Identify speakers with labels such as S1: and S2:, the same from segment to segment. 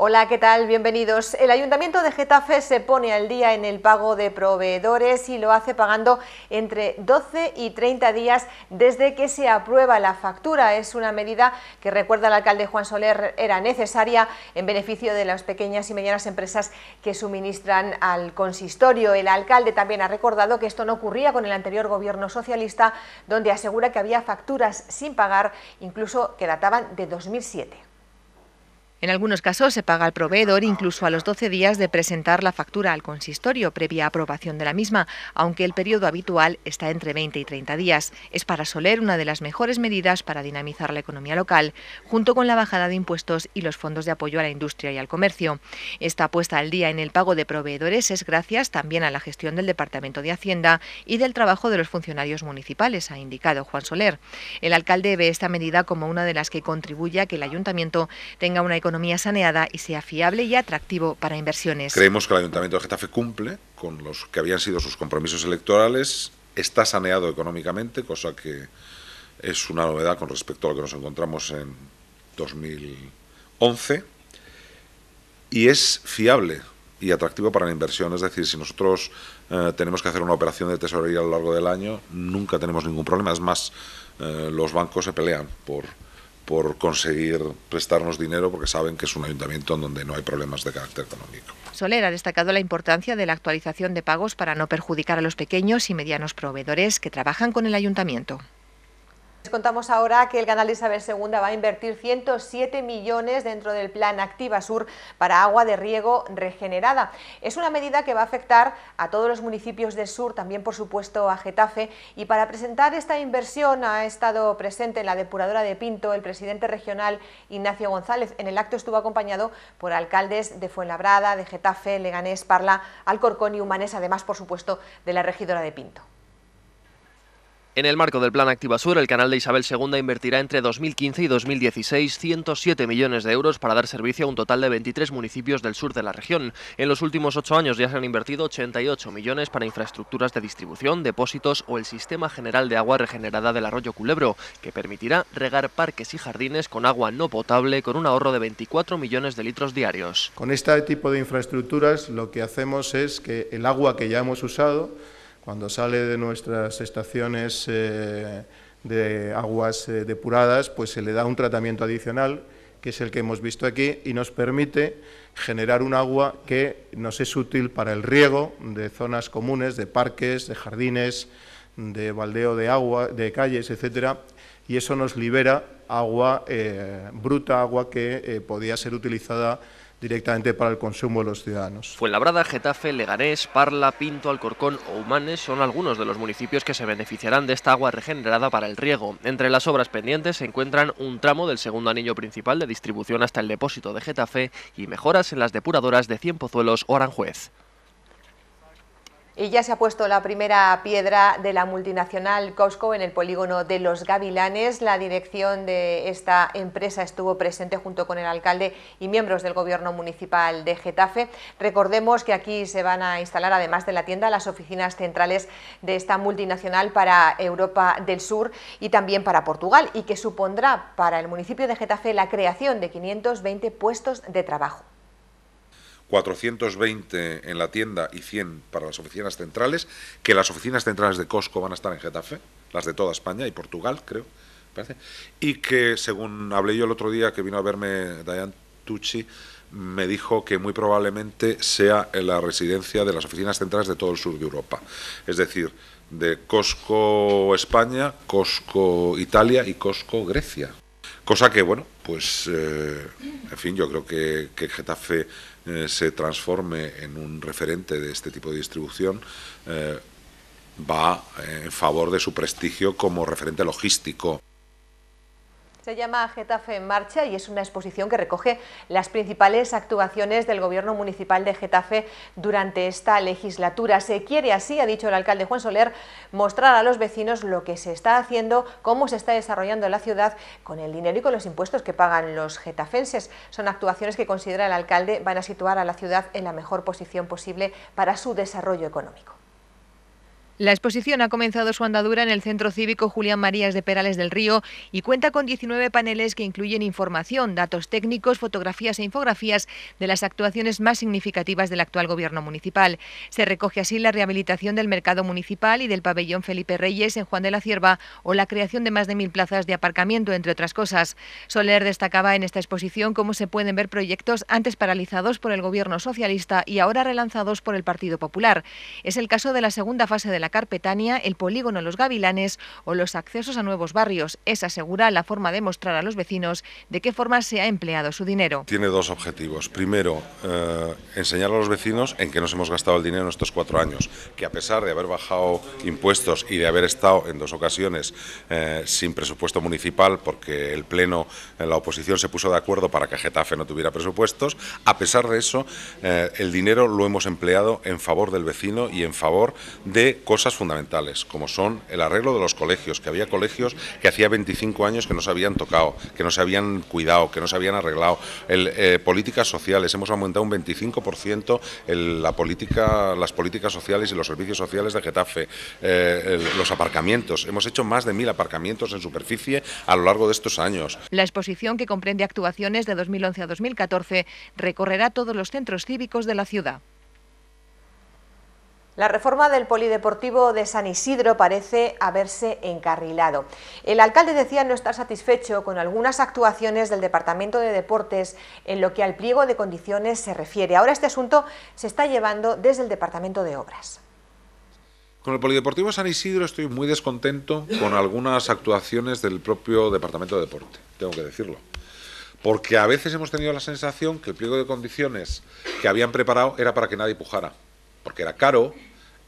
S1: Hola, ¿qué tal? Bienvenidos. El Ayuntamiento de Getafe se pone al día en el pago de proveedores y lo hace pagando entre 12 y 30 días desde que se aprueba la factura. Es una medida que, recuerda el alcalde Juan Soler, era necesaria en beneficio de las pequeñas y medianas empresas que suministran al consistorio. El alcalde también ha recordado que esto no ocurría con el anterior gobierno socialista, donde asegura que había facturas sin pagar, incluso que databan de 2007. En algunos casos se paga al proveedor incluso a los 12 días de presentar la factura al consistorio previa aprobación de la misma, aunque el periodo habitual está entre 20 y 30 días. Es para Soler una de las mejores medidas para dinamizar la economía local, junto con la bajada de impuestos y los fondos de apoyo a la industria y al comercio. Esta apuesta al día en el pago de proveedores es gracias también a la gestión del Departamento de Hacienda y del trabajo de los funcionarios municipales, ha indicado Juan Soler. El alcalde ve esta medida como una de las que contribuye a que el ayuntamiento tenga una economía saneada y sea fiable y atractivo para inversiones.
S2: Creemos que el Ayuntamiento de Getafe cumple con los que habían sido sus compromisos electorales, está saneado económicamente, cosa que es una novedad con respecto a lo que nos encontramos en 2011, y es fiable y atractivo para la inversión. Es decir, si nosotros eh, tenemos que hacer una operación de tesorería a lo largo del año, nunca tenemos ningún problema. Es más, eh, los bancos se pelean por por conseguir prestarnos dinero porque saben que es un ayuntamiento donde no hay problemas de carácter económico.
S1: Soler ha destacado la importancia de la actualización de pagos para no perjudicar a los pequeños y medianos proveedores que trabajan con el ayuntamiento. Les contamos ahora que el canal de Isabel II va a invertir 107 millones dentro del plan Activa Sur para agua de riego regenerada. Es una medida que va a afectar a todos los municipios del sur, también por supuesto a Getafe. Y para presentar esta inversión ha estado presente en la depuradora de Pinto el presidente regional Ignacio González. En el acto estuvo acompañado por alcaldes de Fuenlabrada, de Getafe, Leganés, Parla, Alcorcón y humanes además por supuesto de la regidora de Pinto.
S3: En el marco del Plan Activa Sur, el canal de Isabel II invertirá entre 2015 y 2016 107 millones de euros para dar servicio a un total de 23 municipios del sur de la región. En los últimos ocho años ya se han invertido 88 millones para infraestructuras de distribución, depósitos o el Sistema General de Agua Regenerada del Arroyo Culebro, que permitirá regar parques y jardines con agua no potable con un ahorro de 24 millones de litros diarios.
S2: Con este tipo de infraestructuras lo que hacemos es que el agua que ya hemos usado cuando sale de nuestras estaciones eh, de aguas eh, depuradas, pues se le da un tratamiento adicional, que es el que hemos visto aquí, y nos permite generar un agua que nos es útil para el riego de zonas comunes, de parques, de jardines, de baldeo de agua, de calles, etcétera, y eso nos libera agua eh, bruta, agua que podía ser utilizada directamente para el consumo de los ciudadanos.
S3: Fuenlabrada, Getafe, Leganés, Parla, Pinto, Alcorcón o Humanes son algunos de los municipios que se beneficiarán de esta agua regenerada para el riego. Entre las obras pendientes se encuentran un tramo del segundo anillo principal de distribución hasta el depósito de Getafe y mejoras en las depuradoras de Cienpozuelos o Aranjuez.
S1: Y ya se ha puesto la primera piedra de la multinacional Costco en el polígono de Los Gavilanes. La dirección de esta empresa estuvo presente junto con el alcalde y miembros del gobierno municipal de Getafe. Recordemos que aquí se van a instalar, además de la tienda, las oficinas centrales de esta multinacional para Europa del Sur y también para Portugal y que supondrá para el municipio de Getafe la creación de 520 puestos de trabajo.
S2: 420 en la tienda y 100 para las oficinas centrales, que las oficinas centrales de Costco van a estar en Getafe, las de toda España y Portugal, creo, y que según hablé yo el otro día que vino a verme Diane Tucci, me dijo que muy probablemente sea la residencia de las oficinas centrales de todo el sur de Europa. Es decir, de Costco España, Costco Italia y Costco Grecia. Cosa que, bueno, pues, eh, en fin, yo creo que Getafe eh, se transforme en un referente de este tipo de distribución, eh, va eh, en favor de su prestigio como referente logístico.
S1: Se llama Getafe en Marcha y es una exposición que recoge las principales actuaciones del Gobierno Municipal de Getafe durante esta legislatura. Se quiere así, ha dicho el alcalde Juan Soler, mostrar a los vecinos lo que se está haciendo, cómo se está desarrollando la ciudad con el dinero y con los impuestos que pagan los getafenses. Son actuaciones que considera el alcalde van a situar a la ciudad en la mejor posición posible para su desarrollo económico. La exposición ha comenzado su andadura en el Centro Cívico Julián Marías de Perales del Río y cuenta con 19 paneles que incluyen información, datos técnicos, fotografías e infografías de las actuaciones más significativas del actual Gobierno municipal. Se recoge así la rehabilitación del mercado municipal y del pabellón Felipe Reyes en Juan de la Cierva o la creación de más de mil plazas de aparcamiento, entre otras cosas. Soler destacaba en esta exposición cómo se pueden ver proyectos antes paralizados por el Gobierno socialista y ahora relanzados por el Partido Popular. Es el caso de la segunda fase de la Carpetania, el polígono Los Gavilanes o los accesos a nuevos barrios. Es asegura la forma de mostrar a los vecinos de qué forma se ha empleado su dinero.
S2: Tiene dos objetivos. Primero, eh, enseñar a los vecinos en qué nos hemos gastado el dinero en estos cuatro años, que a pesar de haber bajado impuestos y de haber estado en dos ocasiones eh, sin presupuesto municipal, porque el Pleno, eh, la oposición se puso de acuerdo para que Getafe no tuviera presupuestos, a pesar de eso, el dinero lo hemos empleado en favor del vecino y en favor de cosas fundamentales, como son el arreglo de los colegios, que había colegios que hacía 25 años que no se habían tocado, que no se habían cuidado, que no se habían arreglado, el, eh, políticas sociales, hemos aumentado un 25% la política, las políticas sociales y los servicios sociales de Getafe, eh, los aparcamientos, hemos hecho más de mil aparcamientos en superficie a lo largo de estos años.
S1: La exposición, que comprende actuaciones de 2011 a 2014, recorrerá todos los centros cívicos de la ciudad. La reforma del Polideportivo de San Isidro parece haberse encarrilado. El alcalde decía no estar satisfecho con algunas actuaciones del Departamento de Deportes en lo que al pliego de condiciones se refiere. Ahora este asunto se está llevando desde el Departamento de Obras.
S2: Con el Polideportivo de San Isidro estoy muy descontento con algunas actuaciones del propio Departamento de Deporte, tengo que decirlo porque a veces hemos tenido la sensación que el pliego de condiciones que habían preparado era para que nadie pujara porque era caro,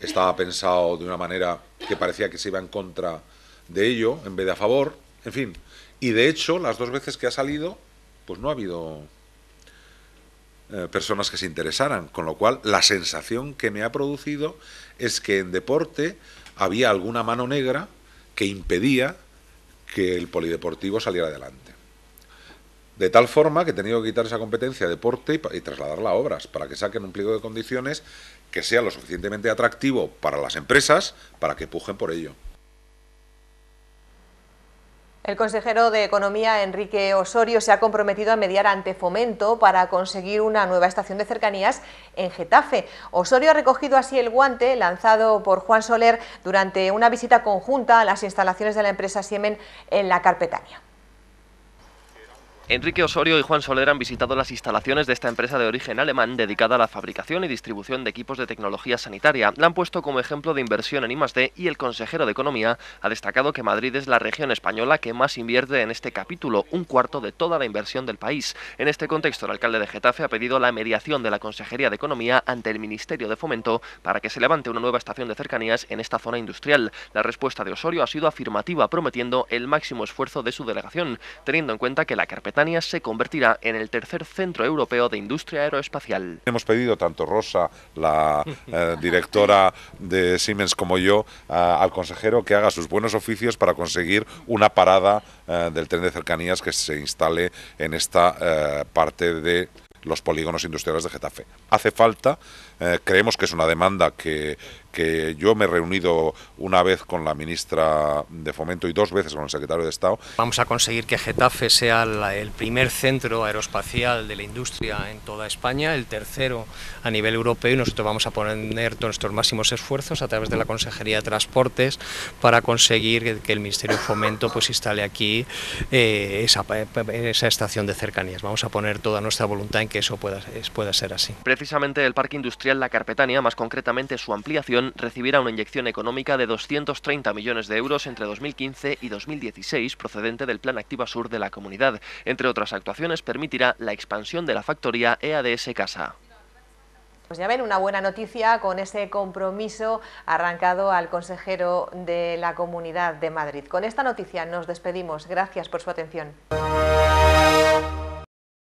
S2: estaba pensado de una manera que parecía que se iba en contra de ello en vez de a favor, en fin. Y de hecho, las dos veces que ha salido, pues no ha habido eh, personas que se interesaran, con lo cual la sensación que me ha producido es que en deporte había alguna mano negra que impedía que el polideportivo saliera adelante. De tal forma que he tenido que quitar esa competencia de deporte y trasladarla a obras, para que saquen un pliego de condiciones que sea lo suficientemente atractivo para las empresas para que pujen por ello.
S1: El consejero de Economía, Enrique Osorio, se ha comprometido a mediar ante Fomento para conseguir una nueva estación de cercanías en Getafe. Osorio ha recogido así el guante lanzado por Juan Soler durante una visita conjunta a las instalaciones de la empresa Siemen en la Carpetania.
S3: Enrique Osorio y Juan Soler han visitado las instalaciones de esta empresa de origen alemán dedicada a la fabricación y distribución de equipos de tecnología sanitaria. La han puesto como ejemplo de inversión en I+D y el consejero de Economía ha destacado que Madrid es la región española que más invierte en este capítulo, un cuarto de toda la inversión del país. En este contexto, el alcalde de Getafe ha pedido la mediación de la Consejería de Economía ante el Ministerio de Fomento para que se levante una nueva estación de cercanías en esta zona industrial. La respuesta de Osorio ha sido afirmativa, prometiendo el máximo esfuerzo de su delegación, teniendo en cuenta que la carpeta se convertirá en el tercer centro europeo de industria aeroespacial.
S2: Hemos pedido tanto Rosa, la eh, directora de Siemens, como yo, eh, al consejero que haga sus buenos oficios para conseguir una parada eh, del tren de cercanías que se instale en esta parte de los polígonos industriales de Getafe. Hace falta, creemos que es una demanda que que yo me he reunido una vez con la ministra de Fomento y dos veces con el secretario de Estado.
S3: Vamos a conseguir que Getafe sea el primer centro aeroespacial de la industria en toda España, el tercero a nivel europeo y nosotros vamos a poner todos nuestros máximos esfuerzos a través de la Consejería de Transportes para conseguir que, el Ministerio de Fomento pues instale aquí eh, esa, esa, estación de cercanías. Vamos a poner toda nuestra voluntad en que eso pueda, pueda ser así. Precisamente el Parque Industrial La Carpetania, más concretamente su ampliación, recibirá una inyección económica de 230 millones de euros entre 2015 y 2016 procedente del Plan Activa Sur de la comunidad. Entre otras actuaciones, permitirá la expansión de la factoría
S1: EADS Casa. Pues ya ven, una buena noticia con ese compromiso arrancado al consejero de la Comunidad de Madrid. Con esta noticia nos despedimos. Gracias por su atención.